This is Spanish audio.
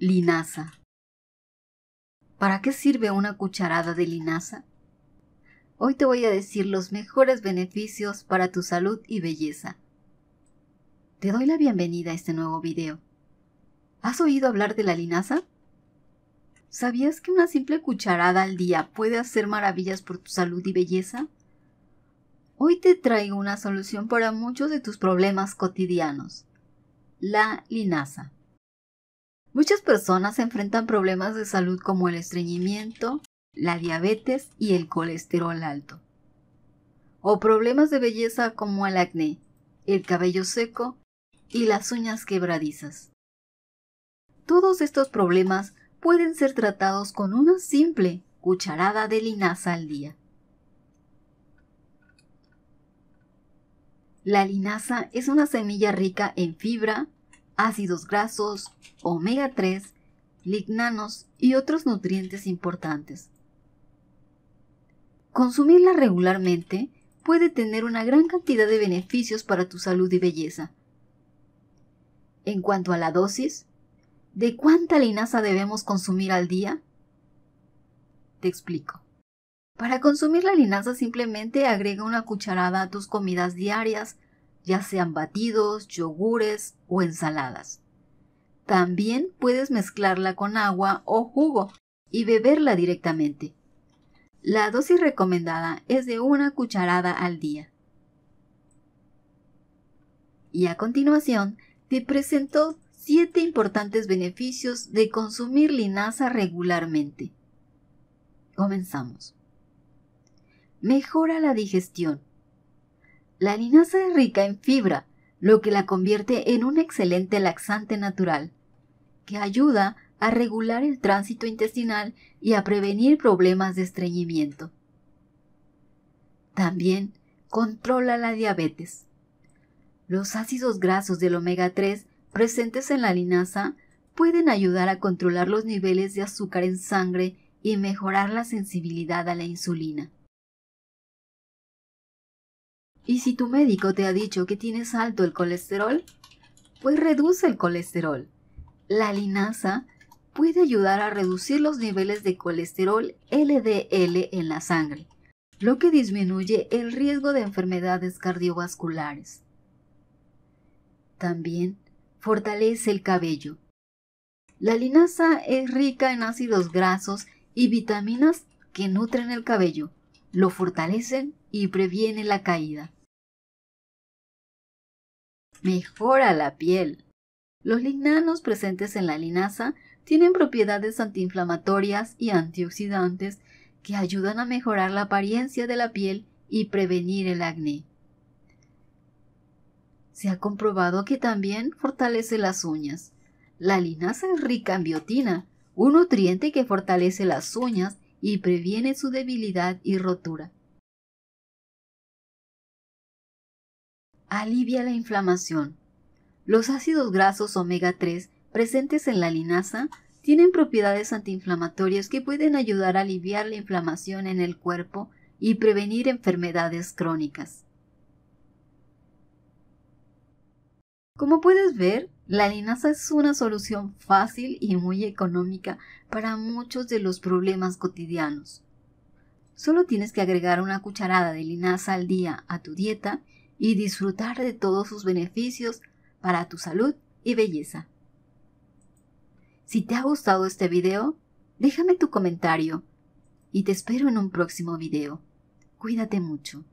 Linaza. ¿Para qué sirve una cucharada de linaza? Hoy te voy a decir los mejores beneficios para tu salud y belleza. Te doy la bienvenida a este nuevo video. ¿Has oído hablar de la linaza? ¿Sabías que una simple cucharada al día puede hacer maravillas por tu salud y belleza? Hoy te traigo una solución para muchos de tus problemas cotidianos. La linaza. Muchas personas enfrentan problemas de salud como el estreñimiento, la diabetes y el colesterol alto. O problemas de belleza como el acné, el cabello seco y las uñas quebradizas. Todos estos problemas pueden ser tratados con una simple cucharada de linaza al día. La linaza es una semilla rica en fibra, ácidos grasos, omega 3, lignanos y otros nutrientes importantes. Consumirla regularmente puede tener una gran cantidad de beneficios para tu salud y belleza. En cuanto a la dosis, ¿de cuánta linaza debemos consumir al día? Te explico. Para consumir la linaza simplemente agrega una cucharada a tus comidas diarias ya sean batidos, yogures o ensaladas. También puedes mezclarla con agua o jugo y beberla directamente. La dosis recomendada es de una cucharada al día. Y a continuación, te presento 7 importantes beneficios de consumir linaza regularmente. Comenzamos. Mejora la digestión. La linaza es rica en fibra, lo que la convierte en un excelente laxante natural, que ayuda a regular el tránsito intestinal y a prevenir problemas de estreñimiento. También controla la diabetes. Los ácidos grasos del omega 3 presentes en la linaza pueden ayudar a controlar los niveles de azúcar en sangre y mejorar la sensibilidad a la insulina. Y si tu médico te ha dicho que tienes alto el colesterol, pues reduce el colesterol. La linaza puede ayudar a reducir los niveles de colesterol LDL en la sangre, lo que disminuye el riesgo de enfermedades cardiovasculares. También fortalece el cabello. La linaza es rica en ácidos grasos y vitaminas que nutren el cabello, lo fortalecen y previenen la caída. Mejora la piel. Los lignanos presentes en la linaza tienen propiedades antiinflamatorias y antioxidantes que ayudan a mejorar la apariencia de la piel y prevenir el acné. Se ha comprobado que también fortalece las uñas. La linaza es rica en biotina, un nutriente que fortalece las uñas y previene su debilidad y rotura. Alivia la inflamación. Los ácidos grasos omega 3 presentes en la linaza tienen propiedades antiinflamatorias que pueden ayudar a aliviar la inflamación en el cuerpo y prevenir enfermedades crónicas. Como puedes ver, la linaza es una solución fácil y muy económica para muchos de los problemas cotidianos. Solo tienes que agregar una cucharada de linaza al día a tu dieta y disfrutar de todos sus beneficios para tu salud y belleza. Si te ha gustado este video, déjame tu comentario y te espero en un próximo video. Cuídate mucho.